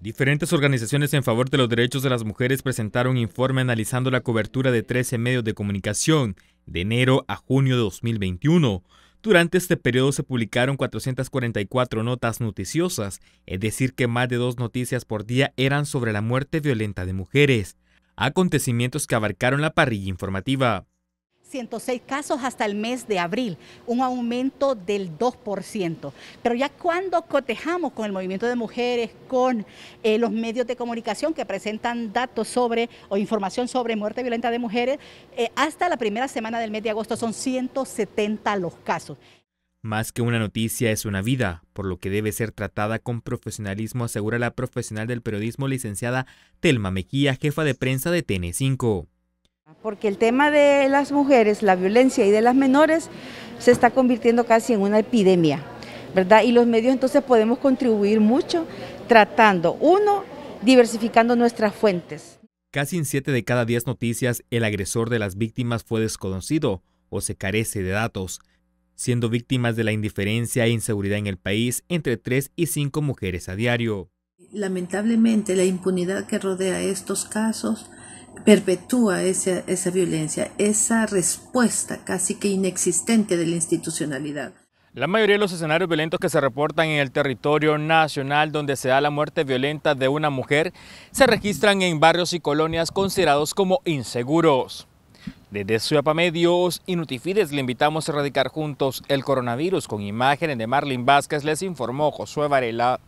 Diferentes organizaciones en favor de los derechos de las mujeres presentaron un informe analizando la cobertura de 13 medios de comunicación de enero a junio de 2021. Durante este periodo se publicaron 444 notas noticiosas, es decir, que más de dos noticias por día eran sobre la muerte violenta de mujeres, acontecimientos que abarcaron la parrilla informativa. 106 casos hasta el mes de abril, un aumento del 2%. Pero ya cuando cotejamos con el movimiento de mujeres, con eh, los medios de comunicación que presentan datos sobre o información sobre muerte violenta de mujeres, eh, hasta la primera semana del mes de agosto son 170 los casos. Más que una noticia es una vida, por lo que debe ser tratada con profesionalismo, asegura la profesional del periodismo licenciada Telma Mequía, jefa de prensa de TN5 porque el tema de las mujeres, la violencia y de las menores se está convirtiendo casi en una epidemia, ¿verdad? Y los medios entonces podemos contribuir mucho tratando, uno, diversificando nuestras fuentes. Casi en siete de cada diez noticias el agresor de las víctimas fue desconocido o se carece de datos, siendo víctimas de la indiferencia e inseguridad en el país entre tres y cinco mujeres a diario. Lamentablemente la impunidad que rodea estos casos perpetúa esa, violencia, esa respuesta casi que inexistente de la institucionalidad. La mayoría de los escenarios violentos que se reportan en el territorio nacional donde se da la muerte violenta de una mujer se registran en barrios y colonias considerados como inseguros. Desde su Medios y Notifides le invitamos a erradicar juntos el coronavirus. Con imágenes de Marlene Vázquez les informó Josué Varela.